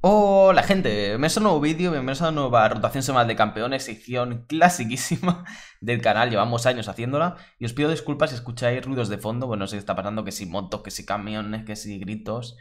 Hola gente, bienvenidos a un nuevo vídeo, bienvenidos a una nueva rotación semanal de campeones, sección clasiquísima del canal, llevamos años haciéndola y os pido disculpas si escucháis ruidos de fondo, bueno, no sé está pasando, que si motos, que si camiones, que si gritos,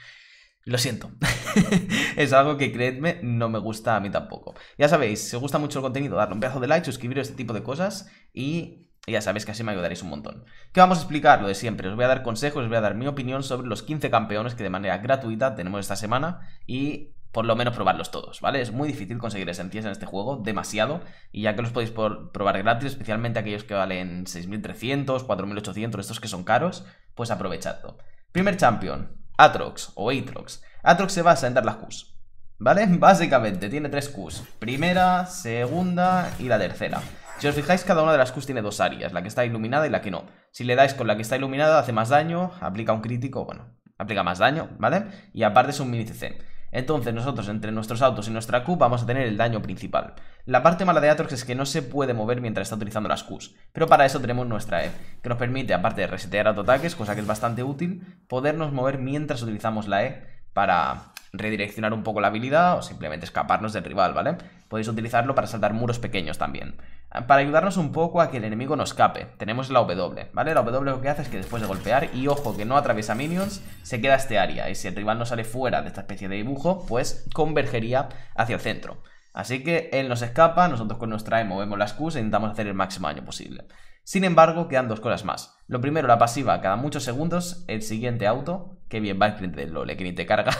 lo siento, es algo que creedme no me gusta a mí tampoco. Ya sabéis, si os gusta mucho el contenido, darle un pedazo de like, suscribiros a este tipo de cosas y y ya sabéis que así me ayudaréis un montón. ¿Qué vamos a explicar? Lo de siempre. Os voy a dar consejos, os voy a dar mi opinión sobre los 15 campeones que de manera gratuita tenemos esta semana. Y por lo menos probarlos todos, ¿vale? Es muy difícil conseguir esencias en este juego, demasiado, y ya que los podéis probar gratis, especialmente aquellos que valen 6.300, 4.800, estos que son caros, pues aprovechadlo. Primer champion, Atrox o Atrox. Atrox se basa en dar las Qs, ¿vale? Básicamente, tiene tres Qs, primera, segunda y la tercera. Si os fijáis, cada una de las Qs tiene dos áreas, la que está iluminada y la que no. Si le dais con la que está iluminada, hace más daño, aplica un crítico, bueno, aplica más daño, ¿vale? Y aparte es un mini CC. Entonces nosotros entre nuestros autos y nuestra Q vamos a tener el daño principal. La parte mala de Atrox es que no se puede mover mientras está utilizando las Qs, pero para eso tenemos nuestra E, que nos permite, aparte de resetear ataques, cosa que es bastante útil, podernos mover mientras utilizamos la E para, redireccionar un poco la habilidad o simplemente escaparnos del rival, ¿vale? Podéis utilizarlo para saltar muros pequeños también. Ah, para ayudarnos un poco a que el enemigo no escape, tenemos la W, ¿vale? La W lo que hace es que después de golpear, y ojo que no atraviesa minions, se queda este área, y si el rival no sale fuera de esta especie de dibujo, pues convergería hacia el centro. Así que él nos escapa, nosotros con nuestra E movemos las Qs e intentamos hacer el máximo daño posible. Sin embargo, quedan dos cosas más. Lo primero, la pasiva cada muchos segundos, el siguiente auto, qué bien va el cliente del LoL, que ni te carga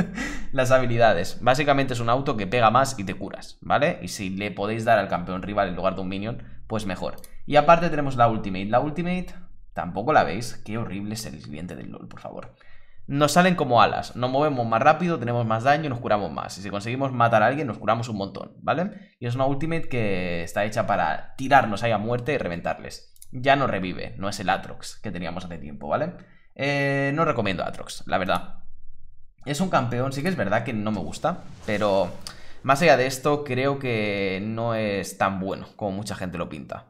las habilidades. Básicamente es un auto que pega más y te curas, ¿vale? Y si le podéis dar al campeón rival en lugar de un minion, pues mejor. Y aparte tenemos la ultimate. La ultimate tampoco la veis. Qué horrible es el cliente del LoL, por favor. Nos salen como alas. Nos movemos más rápido, tenemos más daño y nos curamos más. Y si conseguimos matar a alguien, nos curamos un montón, ¿vale? Y es una ultimate que está hecha para tirarnos ahí a muerte y reventarles. Ya no revive, no es el Atrox que teníamos hace tiempo, ¿vale? Eh, no recomiendo Atrox, la verdad. Es un campeón, sí que es verdad que no me gusta, pero más allá de esto creo que no es tan bueno como mucha gente lo pinta.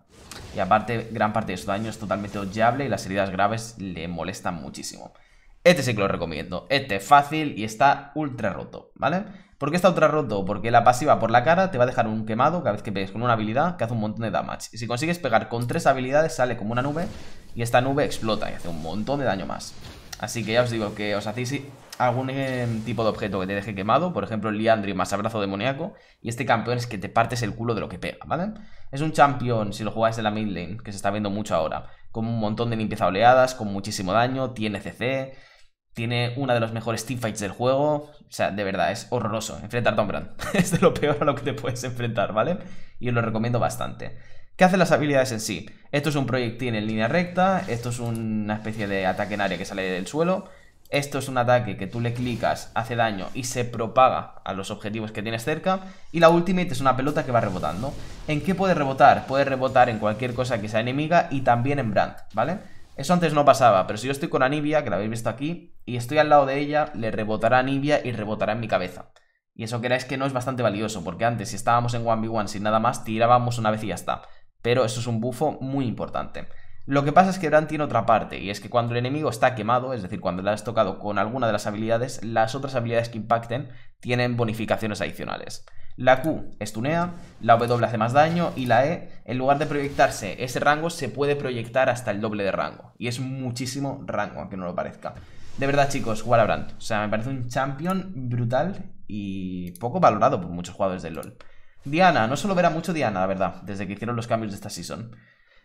Y aparte, gran parte de su daño es totalmente odiable y las heridas graves le molestan muchísimo. Este sí que lo recomiendo. Este es fácil y está ultra roto, ¿vale? ¿Por qué está ultra roto? Porque la pasiva por la cara te va a dejar un quemado cada vez que pegues con una habilidad que hace un montón de damage. Y si consigues pegar con tres habilidades, sale como una nube y esta nube explota y hace un montón de daño más. Así que ya os digo que os hacéis algún em, tipo de objeto que te deje quemado, por ejemplo el Liandry más abrazo demoníaco, y este campeón es que te partes el culo de lo que pega, ¿vale? Es un campeón, si lo jugáis en la mid lane, que se está viendo mucho ahora, con un montón de limpieza oleadas, con muchísimo daño, tiene CC, tiene una de los mejores teamfights del juego. O sea, de verdad, es horroroso. enfrentar a un Brand. es de lo peor a lo que te puedes enfrentar, ¿vale? Y os lo recomiendo bastante. ¿Qué hacen las habilidades en sí? Esto es un proyectil en línea recta. Esto es una especie de ataque en área que sale del suelo. Esto es un ataque que tú le clicas, hace daño y se propaga a los objetivos que tienes cerca. Y la ultimate es una pelota que va rebotando. ¿En qué puede rebotar? Puede rebotar en cualquier cosa que sea enemiga y también en Brand, ¿vale? Eso antes no pasaba, pero si yo estoy con Anivia, que la habéis visto aquí, y estoy al lado de ella, le rebotará Anivia y rebotará en mi cabeza. Y eso queráis que no es bastante valioso, porque antes si estábamos en 1v1 sin nada más, tirábamos una vez y ya está. Pero eso es un bufo muy importante. Lo que pasa es que Bran tiene otra parte, y es que cuando el enemigo está quemado, es decir, cuando le has tocado con alguna de las habilidades, las otras habilidades que impacten tienen bonificaciones adicionales. La Q estunea, la W hace más daño y la E, en lugar de proyectarse ese rango, se puede proyectar hasta el doble de rango. Y es muchísimo rango, aunque no lo parezca. De verdad, chicos, Walabrant. O sea, me parece un champion brutal y poco valorado por muchos jugadores del LoL. Diana, no solo verá mucho Diana, la verdad, desde que hicieron los cambios de esta season.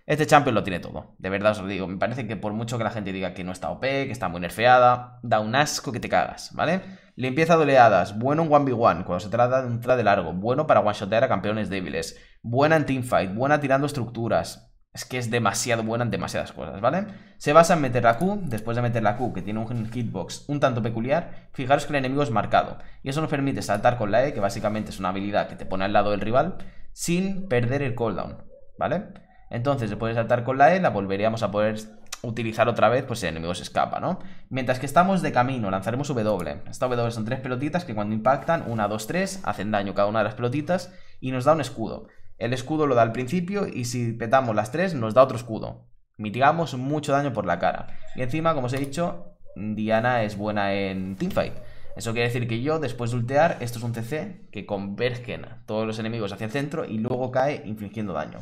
Este champion lo tiene todo, de verdad os lo digo. Me parece que por mucho que la gente diga que no está OP, que está muy nerfeada, da un asco que te cagas, ¿vale? Limpieza de oleadas, bueno en 1v1, cuando se trata de un de largo, bueno para one-shotear a campeones débiles, buena en teamfight, buena tirando estructuras. Es que es demasiado buena en demasiadas cosas, ¿vale? Se basa en meter la Q, después de meter la Q, que tiene un hitbox un tanto peculiar, fijaros que el enemigo es marcado, y eso nos permite saltar con la E, que básicamente es una habilidad que te pone al lado del rival, sin perder el cooldown, ¿vale? Entonces, después de saltar con la E, la volveríamos a poder utilizar otra vez, pues si el enemigo se escapa, ¿no? Mientras que estamos de camino, lanzaremos W. Esta W son tres pelotitas que cuando impactan, una, dos, tres, hacen daño cada una de las pelotitas y nos da un escudo. El escudo lo da al principio y si petamos las tres, nos da otro escudo. Mitigamos mucho daño por la cara. Y encima, como os he dicho, Diana es buena en teamfight. Eso quiere decir que yo, después de ultear, esto es un CC que convergen todos los enemigos hacia el centro y luego cae infligiendo daño.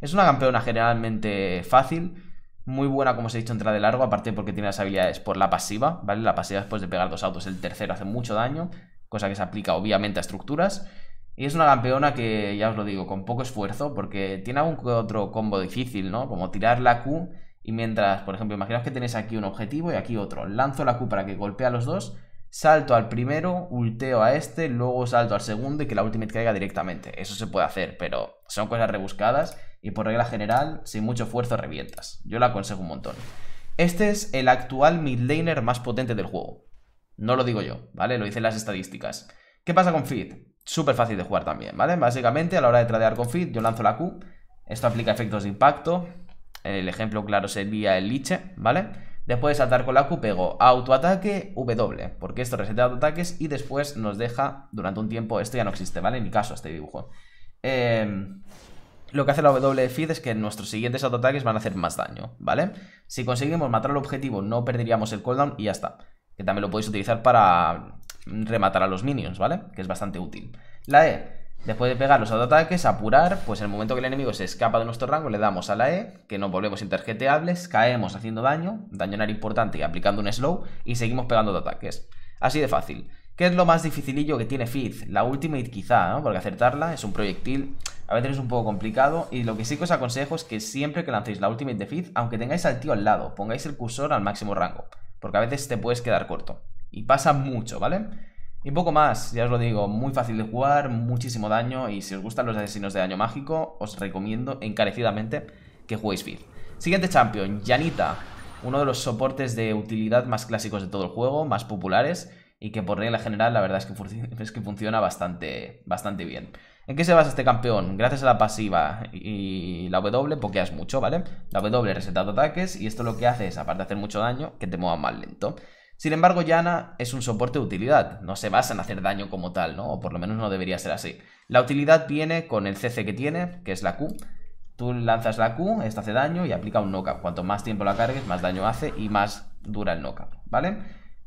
Es una campeona generalmente fácil, muy buena, como os he dicho, entrada de largo, aparte porque tiene las habilidades por la pasiva, ¿vale? La pasiva después de pegar dos autos, el tercero hace mucho daño, cosa que se aplica obviamente a estructuras. Y es una campeona que, ya os lo digo, con poco esfuerzo, porque tiene algún otro combo difícil, ¿no? Como tirar la Q y mientras, por ejemplo, imaginaos que tenéis aquí un objetivo y aquí otro. Lanzo la Q para que golpee a los dos, salto al primero, ulteo a este, luego salto al segundo y que la ultimate caiga directamente. Eso se puede hacer, pero son cosas rebuscadas y por regla general, sin mucho esfuerzo revientas. Yo la aconsejo un montón. Este es el actual midlaner más potente del juego. No lo digo yo, ¿vale? Lo dicen las estadísticas. ¿Qué pasa con Fit? Súper fácil de jugar también, ¿vale? Básicamente, a la hora de tradear con Fit, yo lanzo la Q. Esto aplica efectos de impacto. El ejemplo claro sería el Liche, ¿vale? Después de saltar con la Q, pego autoataque W, porque esto resetea autoataques y después nos deja durante un tiempo, esto ya no existe, ¿vale? En mi caso, este dibujo. Em, lo que hace la W feed es que nuestros siguientes autoataques van a hacer más daño, ¿vale? Si conseguimos matar al objetivo, no perderíamos el cooldown y ya está. Que también lo podéis utilizar para rematar a los minions, ¿vale? Que es bastante útil. La E. Después de pegar los autoataques, apurar, pues en el momento que el enemigo se escapa de nuestro rango, le damos a la E, que nos volvemos interjeteables, caemos haciendo daño, daño en importante y aplicando un slow, y seguimos pegando autoataques. Así de fácil. ¿Qué es lo más dificilillo que tiene Fizz? La Ultimate quizá, ¿no? Porque acertarla es un proyectil, a veces es un poco complicado. Y lo que sí que os aconsejo es que siempre que lancéis la Ultimate de Fizz, aunque tengáis al tío al lado, pongáis el cursor al máximo rango. Porque a veces te puedes quedar corto. Y pasa mucho, ¿vale? Y poco más, ya os lo digo, muy fácil de jugar, muchísimo daño. Y si os gustan los asesinos de daño mágico, os recomiendo encarecidamente que juguéis Fizz. Siguiente champion, Janita. Uno de los soportes de utilidad más clásicos de todo el juego, más populares y que por regla general la verdad es que, que funciona bastante, bastante bien. ¿En qué se basa este campeón? Gracias a la pasiva y la W pokeas mucho, ¿vale? La W resetado ataques y esto lo que hace es, aparte de hacer mucho daño, que te mueva más lento. Sin embargo, Yana es un soporte de utilidad, no se basa en hacer daño como tal, ¿no? O por lo menos no debería ser así. La utilidad viene con el CC que tiene, que es la Q. Tú lanzas la Q, esta hace daño y aplica un knockout Cuanto más tiempo la cargues, más daño hace y más dura el knockout, ¿vale?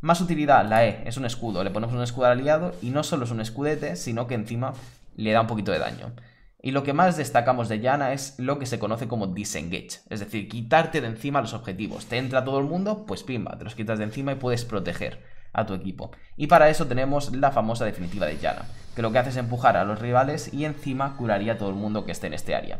Más utilidad, la E, es un escudo. Le ponemos un escudo al aliado y no solo es un escudete, sino que encima le da un poquito de daño. Y lo que más destacamos de Yana es lo que se conoce como disengage, es decir, quitarte de encima los objetivos. Te entra todo el mundo, pues pimba, te los quitas de encima y puedes proteger a tu equipo. Y para eso tenemos la famosa definitiva de Yana, que lo que hace es empujar a los rivales y encima curaría a todo el mundo que esté en este área.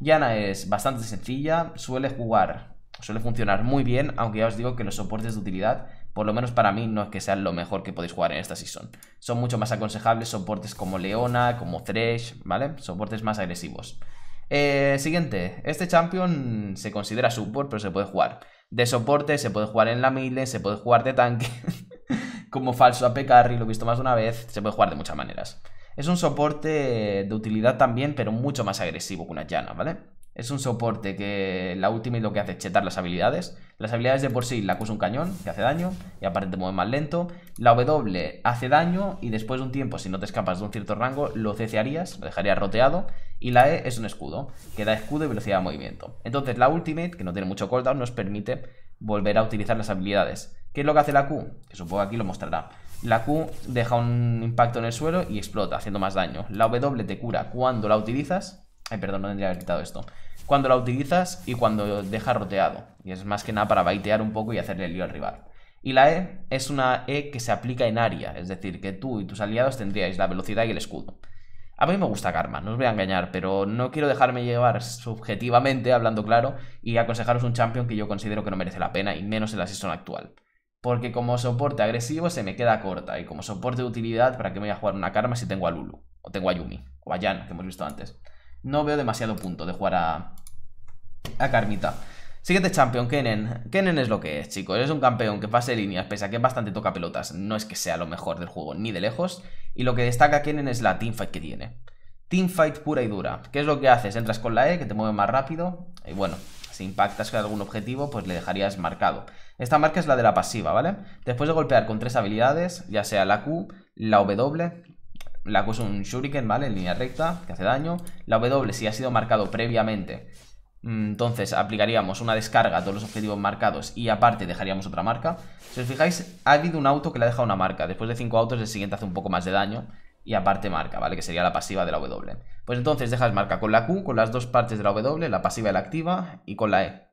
Yana es bastante sencilla, suele jugar, suele funcionar muy bien, aunque ya os digo que los soportes de utilidad por lo menos para mí, no es que sean lo mejor que podéis jugar en esta season. Son mucho más aconsejables soportes como Leona, como Thresh, ¿vale? Soportes más agresivos. Eh, siguiente, este champion se considera support, pero se puede jugar de soporte, se puede jugar en la mile, se puede jugar de tanque, como falso AP carry, lo he visto más de una vez, se puede jugar de muchas maneras. Es un soporte de utilidad también, pero mucho más agresivo que una llana, ¿vale? Es un soporte que la ultimate lo que hace es chetar las habilidades. Las habilidades de por sí la Q es un cañón, que hace daño, y aparte te mueve más lento. La W hace daño y después de un tiempo, si no te escapas de un cierto rango, lo cecearías, lo dejarías roteado. Y la E es un escudo, que da escudo y velocidad de movimiento. Entonces la Ultimate, que no tiene mucho cooldown, nos permite volver a utilizar las habilidades. ¿Qué es lo que hace la Q? Que supongo aquí lo mostrará. La Q deja un impacto en el suelo y explota, haciendo más daño. La W te cura cuando la utilizas. Ay, perdón, no tendría que haber quitado esto cuando la utilizas y cuando deja roteado. Y es más que nada para baitear un poco y hacerle lío al rival. Y la E es una E que se aplica en área, es decir, que tú y tus aliados tendríais la velocidad y el escudo. A mí me gusta Karma, no os voy a engañar, pero no quiero dejarme llevar subjetivamente, hablando claro, y aconsejaros un champion que yo considero que no merece la pena, y menos en la season actual. Porque como soporte agresivo se me queda corta, y como soporte de utilidad, ¿para qué me voy a jugar una Karma si tengo a Lulu? O tengo a Yumi, o a Jan, que hemos visto antes no veo demasiado punto de jugar a, a Carmita. Siguiente campeón, Kennen. Kennen es lo que es, chicos. Es un campeón que pase líneas, pese a que bastante toca pelotas. No es que sea lo mejor del juego, ni de lejos. Y lo que destaca Kennen es la teamfight que tiene. Teamfight pura y dura. ¿Qué es lo que haces? Entras con la E, que te mueve más rápido. Y bueno, si impactas con algún objetivo, pues le dejarías marcado. Esta marca es la de la pasiva, ¿vale? Después de golpear con tres habilidades, ya sea la Q, la W la Q es un shuriken, ¿vale? En línea recta, que hace daño. La W si ha sido marcado previamente. Mm, entonces aplicaríamos una descarga a todos los objetivos marcados y aparte dejaríamos otra marca. Si os fijáis, ha habido un auto que le ha dejado una marca. Después de cinco autos, el siguiente hace un poco más de daño y aparte marca, ¿vale? Que sería la pasiva de la W. Pues entonces dejas marca con la Q, con las dos partes de la W, la pasiva y la activa, y con la E.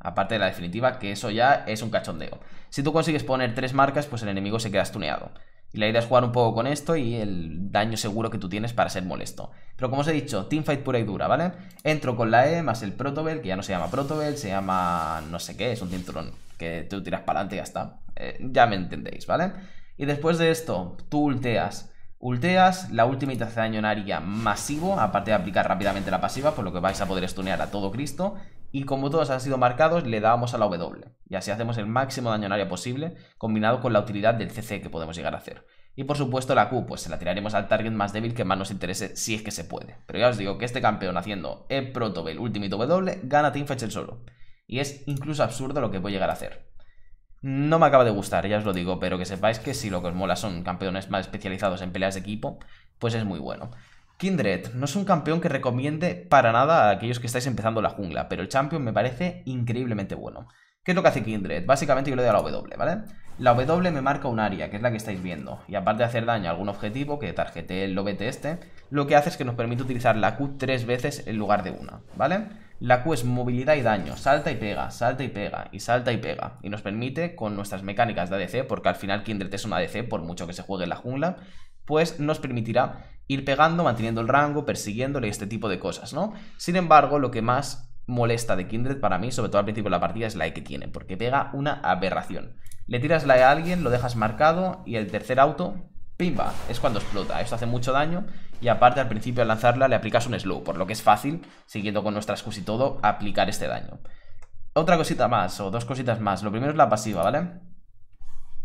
Aparte de la definitiva, que eso ya es un cachondeo. Si tú consigues poner tres marcas, pues el enemigo se queda stuneado. Y la idea es jugar un poco con esto y el daño seguro que tú tienes para ser molesto. Pero como os he dicho, teamfight pura y dura, ¿vale? Entro con la E más el Protobel, que ya no se llama Protobel, se llama no sé qué, es un cinturón que tú tiras para adelante y ya está. Eh, ya me entendéis, ¿vale? Y después de esto, tú ulteas. Ulteas, la última te hace daño en área masivo, aparte de aplicar rápidamente la pasiva, por lo que vais a poder stunear a todo Cristo y como todos han sido marcados, le damos a la W. Y así hacemos el máximo daño en área posible, combinado con la utilidad del CC que podemos llegar a hacer. Y por supuesto la Q, pues se la tiraremos al target más débil que más nos interese si es que se puede. Pero ya os digo que este campeón haciendo E Protobel Ultimate W gana Fetch el solo. Y es incluso absurdo lo que puede llegar a hacer. No me acaba de gustar, ya os lo digo, pero que sepáis que si lo que os mola son campeones más especializados en peleas de equipo, pues es muy bueno. Kindred, no es un campeón que recomiende para nada a aquellos que estáis empezando la jungla, pero el champion me parece increíblemente bueno. ¿Qué es lo que hace Kindred? Básicamente yo le doy a la W, ¿vale? La W me marca un área, que es la que estáis viendo, y aparte de hacer daño a algún objetivo, que tarjete el OBT este, lo que hace es que nos permite utilizar la Q tres veces en lugar de una, ¿vale? La Q es movilidad y daño, salta y pega, salta y pega, y salta y pega, y nos permite con nuestras mecánicas de ADC, porque al final Kindred es una ADC, por mucho que se juegue en la jungla, pues nos permitirá ir pegando, manteniendo el rango, persiguiéndole este tipo de cosas, ¿no? Sin embargo, lo que más molesta de Kindred para mí, sobre todo al principio de la partida, es la E que tiene, porque pega una aberración. Le tiras la E a alguien, lo dejas marcado y el tercer auto, pimba, es cuando explota. Esto hace mucho daño y aparte al principio al lanzarla le aplicas un slow, por lo que es fácil, siguiendo con nuestras excusa y todo, aplicar este daño. Otra cosita más, o dos cositas más. Lo primero es la pasiva, ¿vale?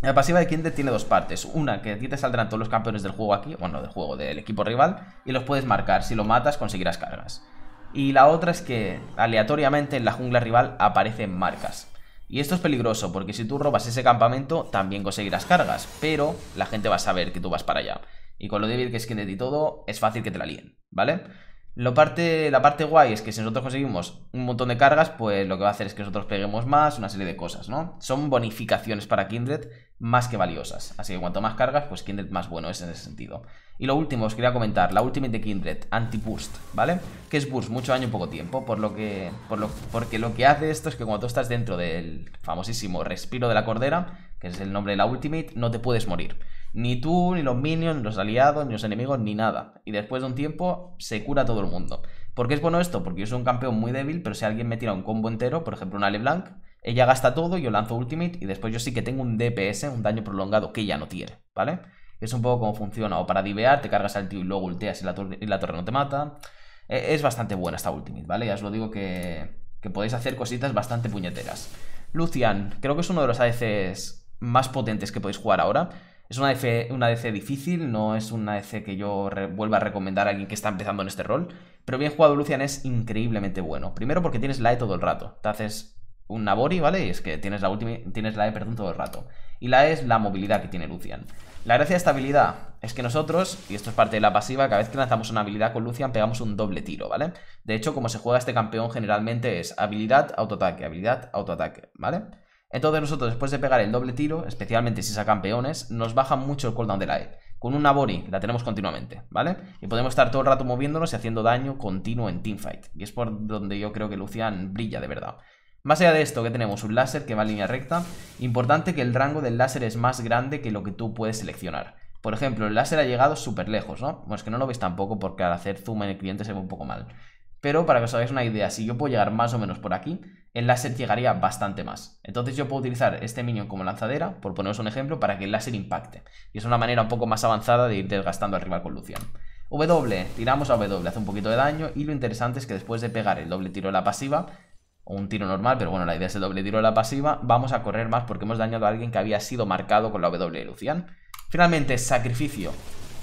La pasiva de Kindred tiene dos partes. Una, que a ti te saldrán todos los campeones del juego aquí, bueno, del juego, del equipo rival, y los puedes marcar. Si lo matas, conseguirás cargas. Y la otra es que aleatoriamente en la jungla rival aparecen marcas. Y esto es peligroso, porque si tú robas ese campamento, también conseguirás cargas, pero la gente va a saber que tú vas para allá. Y con lo débil que es Kindred y todo, es fácil que te la líen, ¿vale? Lo parte, la parte guay es que si nosotros conseguimos un montón de cargas, pues lo que va a hacer es que nosotros peguemos más, una serie de cosas, ¿no? Son bonificaciones para Kindred más que valiosas. Así que cuanto más cargas, pues Kindred más bueno es en ese sentido. Y lo último, os quería comentar, la Ultimate de Kindred, Anti-Burst, ¿vale? Que es Burst, mucho daño, poco tiempo, por lo que, porque lo que hace esto es que cuando tú estás dentro del famosísimo Respiro de la Cordera, que es el nombre de la Ultimate, no te puedes morir. Ni tú, ni los minions, ni los aliados, ni los enemigos, ni nada. Y después de un tiempo, se cura todo el mundo. ¿Por qué es bueno esto? Porque yo soy un campeón muy débil, pero si alguien me tira un combo entero, por ejemplo Ale Blanc. Ella gasta todo, yo lanzo Ultimate y después yo sí que tengo un DPS, un daño prolongado que ella no tiene, ¿vale? Es un poco como funciona. O para divear, te cargas al tío y luego ulteas y la, torre, no te mata. E, es bastante buena esta Ultimate, ¿vale? Ya os lo digo que, que podéis hacer cositas bastante puñeteras. Lucian, creo que es uno de los ADCs más potentes que podéis jugar ahora. Es una ADC difícil, no es una ADC que yo vuelva a recomendar a alguien que está empezando en este rol. Pero bien jugado Lucian es increíblemente bueno. Primero porque tienes la e todo el rato. Te haces un Nabori, ¿vale? Y es que tienes la, última, tienes la E, perdón, todo el rato. Y la E es la movilidad que tiene Lucian. La gracia de esta habilidad es que nosotros, y esto es parte de la pasiva, cada vez que lanzamos una habilidad con Lucian pegamos un doble tiro, ¿vale? De hecho, como se juega este campeón generalmente es habilidad, autoataque, habilidad, autoataque, ¿vale? Entonces nosotros después de pegar el doble tiro, especialmente si es a campeones, nos baja mucho el cooldown de la E. Con un Nabori la tenemos continuamente, ¿vale? Y podemos estar todo el rato moviéndonos y haciendo daño continuo en teamfight. Y es por donde yo creo que Lucian brilla de verdad. Más allá de esto, que tenemos un láser que va en línea recta. Importante que el rango del láser es más grande que lo que tú puedes seleccionar. Por ejemplo, el láser ha llegado súper lejos, ¿no? Bueno, es que no lo veis tampoco porque al hacer zoom en el cliente se ve un poco mal. Pero para que os hagáis una idea, si yo puedo llegar más o menos por aquí, el láser llegaría bastante más. Entonces yo puedo utilizar este minion como lanzadera, por poneros un ejemplo, para que el láser impacte. Y es una manera un poco más avanzada de ir desgastando al rival con Lucian. W, tiramos a W, hace un poquito de daño y lo interesante es que después de pegar el doble tiro de la pasiva, o un tiro normal, pero bueno, la idea es el doble tiro de la pasiva, vamos a correr más porque hemos dañado a alguien que había sido marcado con la W de Lucian. Finalmente, sacrificio.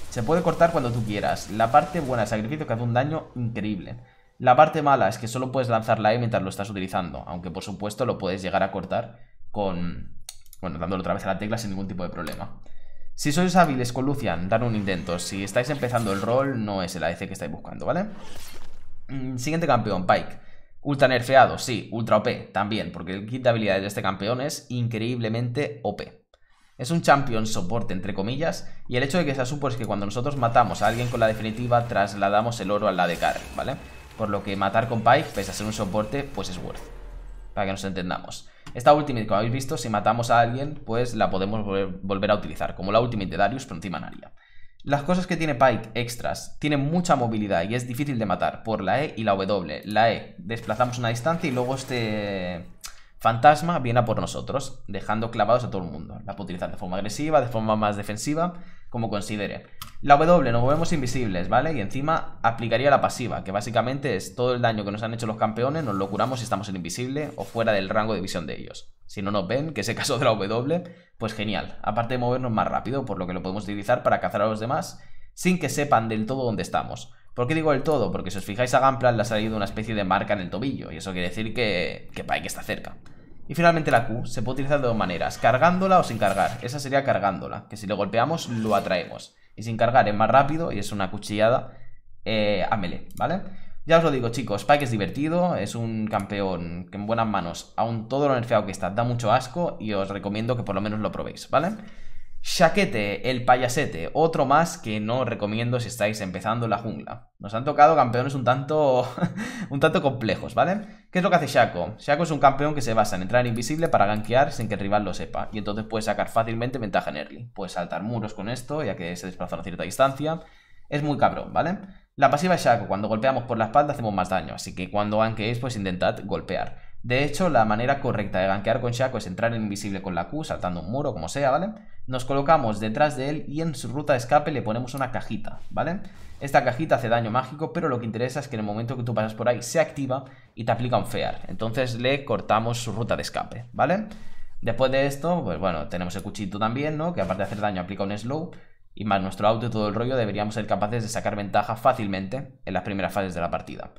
Se puede cortar cuando tú quieras. La parte buena de sacrificio que hace un daño increíble. La parte mala es que solo puedes lanzar la E mientras lo estás utilizando, aunque por supuesto lo puedes llegar a cortar con... Bueno, dándolo otra vez a la tecla sin ningún tipo de problema. Si sois hábiles con Lucian, dar un intento. Si estáis empezando el rol, no es el ADC que estáis buscando, ¿vale? Mm, siguiente campeón, Pike. Ultra nerfeado, sí, ultra OP también, porque el kit de habilidades de este campeón es increíblemente OP. Es un champion soporte, entre comillas, y el hecho de que sea supo es que cuando nosotros matamos a alguien con la definitiva, trasladamos el oro a la de carry, ¿vale? Por lo que matar con Pike, pese a ser un soporte, pues es worth. Para que nos entendamos. Esta ultimate, como habéis visto, si matamos a alguien, pues la podemos volver, a utilizar, como la ultimate de Darius, pero encima en las cosas que tiene Pike extras, tiene mucha movilidad y es difícil de matar por la E y la W. La E, desplazamos una distancia y luego este fantasma viene a por nosotros, dejando clavados a todo el mundo. La puede utilizar de forma agresiva, de forma más defensiva como considere. La W, nos movemos invisibles, ¿vale? Y encima aplicaría la pasiva, que básicamente es todo el daño que nos han hecho los campeones, nos lo curamos si estamos en invisible o fuera del rango de visión de ellos. Si no nos ven, que es el caso de la W, pues genial. Aparte de movernos más rápido, por lo que lo podemos utilizar para cazar a los demás sin que sepan del todo dónde estamos. ¿Por qué digo el todo? Porque si os fijáis a Gamplan le ha salido una especie de marca en el tobillo, y eso quiere decir que, que Pike está cerca. Y finalmente la Q se puede utilizar de dos maneras, cargándola o sin cargar. Esa sería cargándola, que si le golpeamos lo atraemos. Y sin cargar es más rápido y es una cuchillada eh, a melee, ¿vale? Ya os lo digo chicos, Spike es divertido, es un campeón que en buenas manos, aún todo lo nerfeado que está, da mucho asco y os recomiendo que por lo menos lo probéis, ¿vale? Shaquete, el payasete, otro más que no recomiendo si estáis empezando la jungla. Nos han tocado campeones un tanto, un tanto complejos, ¿vale? ¿Qué es lo que hace Shaco? Shaco es un campeón que se basa en entrar invisible para gankear sin que el rival lo sepa, y entonces puede sacar fácilmente ventaja en early. Puede saltar muros con esto, ya que se desplaza a cierta distancia. Es muy cabrón, ¿vale? La pasiva de Shaco, cuando golpeamos por la espalda hacemos más daño, así que cuando ganqueéis, pues intentad golpear. De hecho, la manera correcta de gankear con Shaco es entrar en invisible con la Q, saltando un muro, como sea, ¿vale? Nos colocamos detrás de él y en su ruta de escape le ponemos una cajita, ¿vale? Esta cajita hace daño mágico, pero lo que interesa es que en el momento que tú pasas por ahí se activa y te aplica un fear. Entonces le cortamos su ruta de escape, ¿vale? Después de esto, pues bueno, tenemos el cuchito también, ¿no? Que aparte de hacer daño aplica un slow. Y más nuestro auto y todo el rollo deberíamos ser capaces de sacar ventaja fácilmente en las primeras fases de la partida.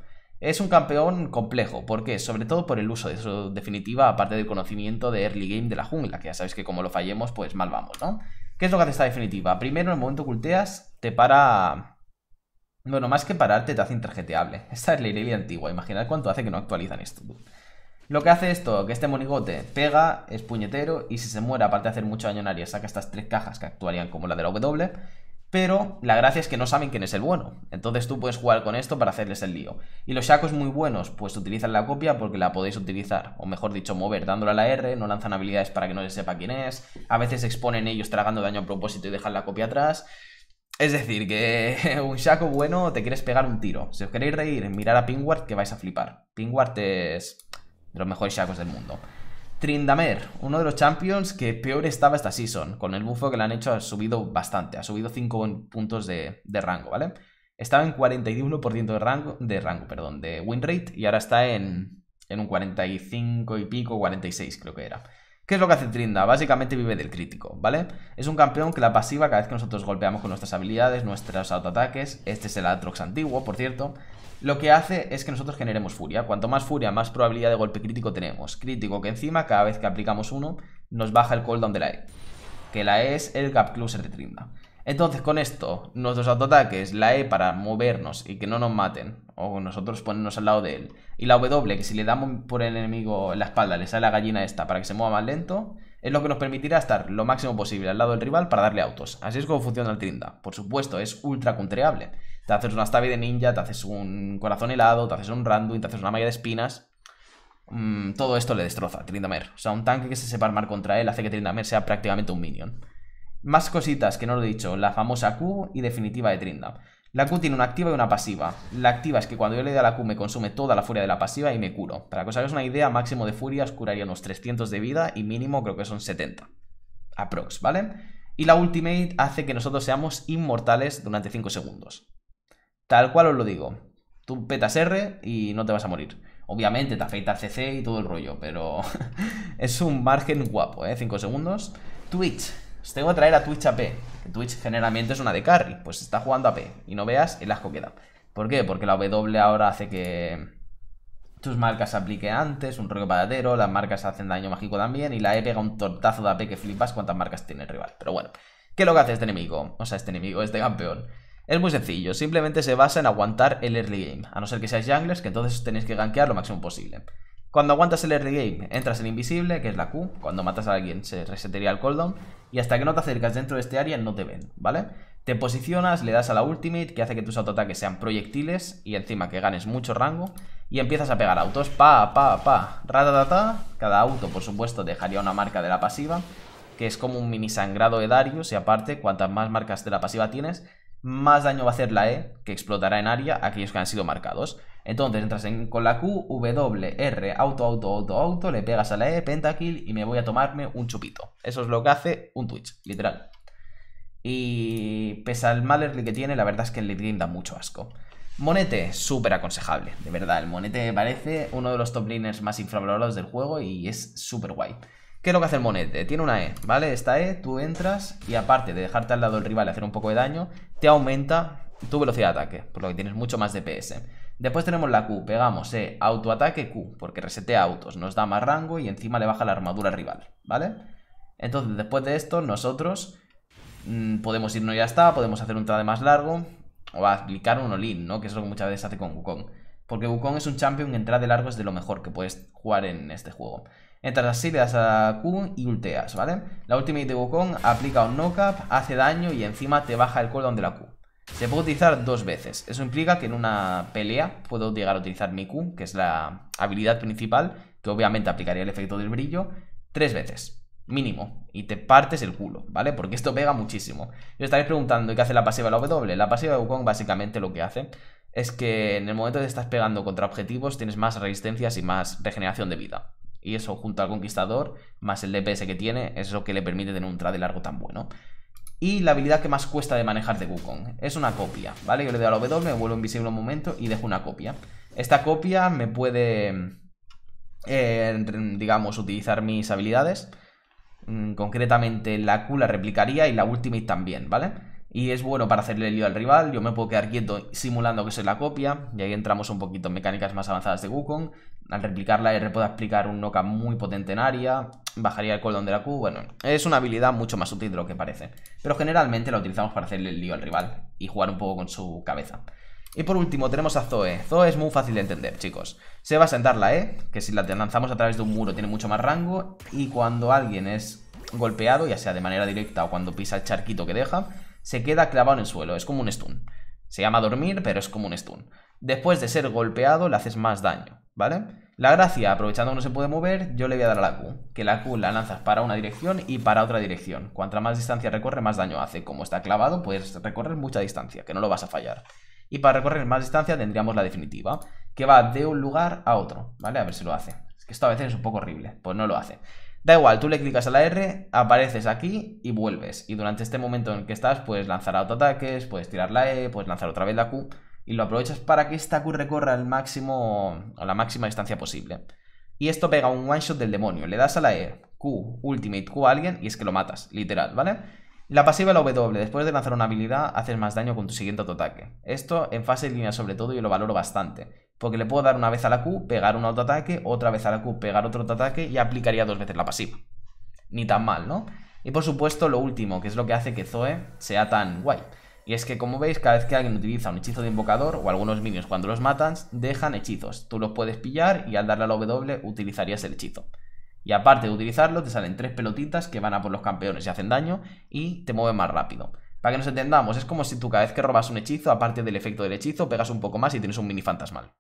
Es un campeón complejo, ¿por qué? Sobre todo por el uso de su definitiva, aparte del conocimiento de early game de la jungla, que ya sabéis que como lo fallemos, pues mal vamos, ¿no? ¿Qué es lo que hace esta definitiva? Primero, en el momento que ulteas, te para... Bueno, más que pararte, te hace interjeteable. Esta es la Irelia antigua, imaginad cuánto hace que no actualizan esto. Lo que hace esto, que este monigote pega, es puñetero, y si se muere, aparte de hacer mucho daño en área, saca estas tres cajas que actuarían como la de la W, pero la gracia es que no saben quién es el bueno. Entonces tú puedes jugar con esto para hacerles el lío. Y los shacos muy buenos, pues utilizan la copia porque la podéis utilizar. O mejor dicho, mover dándola a la R, no lanzan habilidades para que no se sepa quién es. A veces exponen ellos tragando daño a propósito y dejan la copia atrás. Es decir, que un shaco bueno te quieres pegar un tiro. Si os queréis reír, mirar a Pingward que vais a flipar. Pingward es de los mejores shacos del mundo. Trindamer, uno de los champions que peor estaba esta season. Con el buffo que le han hecho ha subido bastante, ha subido 5 puntos de, rango, ¿vale? Estaba en 41% de rango, de rango, perdón, de win rate y ahora está en un 45 y pico, 46 creo que era. ¿Qué es lo que hace Trinda? Básicamente vive del crítico, ¿vale? Es un campeón que la pasiva cada vez que nosotros golpeamos con nuestras habilidades, nuestros autoataques, este es el Atrox antiguo, por cierto, lo que hace es que nosotros generemos furia. Cuanto más furia, más probabilidad de golpe crítico tenemos. Crítico que encima, cada vez que aplicamos uno, nos baja el cooldown de la E, que la E es el Gap Closer de Trinda. Entonces con esto, nuestros autoataques, la E para movernos y que no nos maten, o nosotros ponernos al lado de él, y la W que si le damos por el enemigo en la espalda le sale la gallina esta para que se mueva más lento, es lo que nos permitirá estar lo máximo posible al lado del rival para darle autos. Así es como funciona el Trinda. Por supuesto, es ultra contreable. Te haces una stabi de ninja, te haces un corazón helado, te haces un random, te haces una malla de espinas. Mm, todo esto le destroza a Trindamer. O sea, un tanque que se sepa armar contra él hace que Trindamer sea prácticamente un minion. Más cositas que no lo he dicho, la famosa Q y definitiva de Trindam La Q tiene una activa y una pasiva. La activa es que cuando yo le doy a la Q me consume toda la furia de la pasiva y me curo. Para que os hagáis una idea, máximo de furias curaría unos 300 de vida y mínimo creo que son 70. Aprox, ¿vale? Y la Ultimate hace que nosotros seamos inmortales durante 5 segundos. Tal cual os lo digo. Tú petas R y no te vas a morir. Obviamente te afecta CC y todo el rollo, pero es un margen guapo, ¿eh? 5 segundos. Twitch, os tengo que traer a Twitch a P. Twitch generalmente es una de carry. Pues está jugando a P. Y no veas el asco que da. ¿Por qué? Porque la W ahora hace que tus marcas se aplique antes, un rollo paradero, las marcas hacen daño mágico también, y la E pega un tortazo de AP que flipas cuántas marcas tiene el rival. Pero bueno, ¿qué es lo que hace este enemigo? O sea, este enemigo, este campeón. Es muy sencillo, simplemente se basa en aguantar el early game, a no ser que seas junglers, que entonces tenéis que gankear lo máximo posible. Cuando aguantas el early game, entras en invisible, que es la Q. Cuando matas a alguien, se resetería el cooldown. Y hasta que no te acercas dentro de este área, no te ven, ¿vale? Te posicionas, le das a la ultimate, que hace que tus autoataques sean proyectiles. Y encima que ganes mucho rango. Y empiezas a pegar autos. Pa, pa, pa. Cada auto, por supuesto, dejaría una marca de la pasiva. Que es como un mini sangrado de Darius. Y aparte, cuantas más marcas de la pasiva tienes, más daño va a hacer la E, que explotará en área aquellos que han sido marcados. Entonces entras con la Q, W, R, auto, auto, auto, auto, le pegas a la E, pentakill y me voy a tomarme un chupito. Eso es lo que hace un Twitch, literal. Y pese al mal early que tiene, la verdad es que el late da mucho asco. Monete, súper aconsejable, de verdad. El Monete me parece uno de los top liners más infravalorados del juego y es súper guay. ¿Qué es lo que hace el monete? Tiene una E, ¿vale? Esta E, tú entras y aparte de dejarte al lado del rival y hacer un poco de daño, te aumenta tu velocidad de ataque, por lo que tienes mucho más DPS. Después tenemos la Q, pegamos eh, autoataque Q, porque resetea autos, nos da más rango y encima le baja la armadura rival, ¿vale? Entonces, después de esto, nosotros mm, podemos irnos ya está, podemos hacer un trade más largo o aplicar un all ¿no? Que es lo que muchas veces hace con Wukong. Porque Wukong es un champion en trade largo es de lo mejor que puedes jugar en este juego. Entras así, le das a Q y ulteas, ¿vale? La ultimate de Wukong aplica un knock-up, hace daño y encima te baja el cooldown de la Q. Se puede utilizar dos veces. Eso implica que en una pelea puedo llegar a utilizar mi Q, que es la habilidad principal, que obviamente aplicaría el efecto del brillo, tres veces, mínimo. Y te partes el culo, ¿vale? Porque esto pega muchísimo. Yo estaréis preguntando qué hace la pasiva de la W. La pasiva de Wukong básicamente lo que hace es que en el momento de estar estás pegando contra objetivos tienes más resistencias y más regeneración de vida. Y eso junto al conquistador, más el DPS que tiene, es lo que le permite tener un trade largo tan bueno. Y la habilidad que más cuesta de manejar de Wukong. Es una copia, ¿vale? Yo le doy a la W, me vuelvo invisible un momento y dejo una copia. Esta copia me puede, eh, digamos, utilizar mis habilidades. Mm, concretamente la Q la replicaría y la Ultimate también, ¿vale? Y es bueno para hacerle lío al rival, yo me puedo quedar quieto simulando que es la copia, y ahí entramos un poquito en mecánicas más avanzadas de Wukong. Al replicarla la R puedo aplicar un knockout muy potente en área, bajaría el cordón de la Q. Bueno, es una habilidad mucho más útil de lo que parece. Pero generalmente la utilizamos para hacerle el lío al rival y jugar un poco con su cabeza. Y por último tenemos a Zoe. Zoe es muy fácil de entender, chicos. Se va a sentar la E, que si la lanzamos a través de un muro tiene mucho más rango. Y cuando alguien es golpeado, ya sea de manera directa o cuando pisa el charquito que deja, se queda clavado en el suelo. Es como un stun. Se llama dormir, pero es como un stun. Después de ser golpeado, le haces más daño. ¿vale? La gracia, aprovechando que no se puede mover, yo le voy a dar a la Q, que la Q la lanzas para una dirección y para otra dirección. Cuanta más distancia recorre, más daño hace. Como está clavado, puedes recorrer mucha distancia, que no lo vas a fallar. Y para recorrer más distancia tendríamos la definitiva, que va de un lugar a otro, ¿vale? A ver si lo hace. Es que esto a veces es un poco horrible, pues no lo hace. Da igual, tú le clicas a la R, apareces aquí y vuelves. Y durante este momento en que estás, puedes lanzar autoataques, puedes tirar la E, puedes lanzar otra vez la Q y lo aprovechas para que esta Q recorra al máximo la máxima distancia posible. Y esto pega un one shot del demonio. Le das a la E, Q, Ultimate, Q a alguien y es que lo matas, literal, ¿vale? La pasiva la W, después de lanzar una habilidad, haces más daño con tu siguiente autoataque. Esto en fase de línea sobre todo yo lo valoro bastante, porque le puedo dar una vez a la Q, pegar un autoataque, otra vez a la Q, pegar otro autoataque y aplicaría dos veces la pasiva. Ni tan mal, ¿no? Y por supuesto lo último, que es lo que hace que Zoe sea tan guay. Y es que, como veis, cada vez que alguien utiliza un hechizo de invocador o algunos minions cuando los matan, dejan hechizos. Tú los puedes pillar y al darle al W utilizarías el hechizo. Y aparte de utilizarlo, te salen tres pelotitas que van a por los campeones y hacen daño y te mueven más rápido. Para que nos entendamos, es como si tú cada vez que robas un hechizo, aparte del efecto del hechizo, pegas un poco más y tienes un mini fantasmal.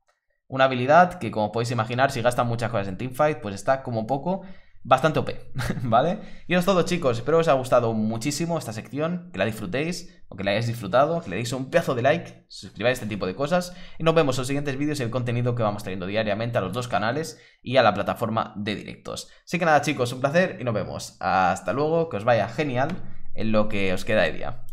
Una habilidad que, como podéis imaginar, si gastan muchas cosas en Teamfight, pues está como poco bastante OP, ¿vale? Y eso es todo, chicos. Espero que os haya gustado muchísimo esta sección, que la disfrutéis o que la hayáis disfrutado, que le deis un pedazo de like, suscribáis este tipo de cosas. Y nos vemos en los siguientes vídeos y el contenido que vamos trayendo diariamente a los dos canales y a la plataforma de directos. Así que nada, chicos, un placer y nos vemos. Hasta luego, que os vaya genial en lo que os queda de día.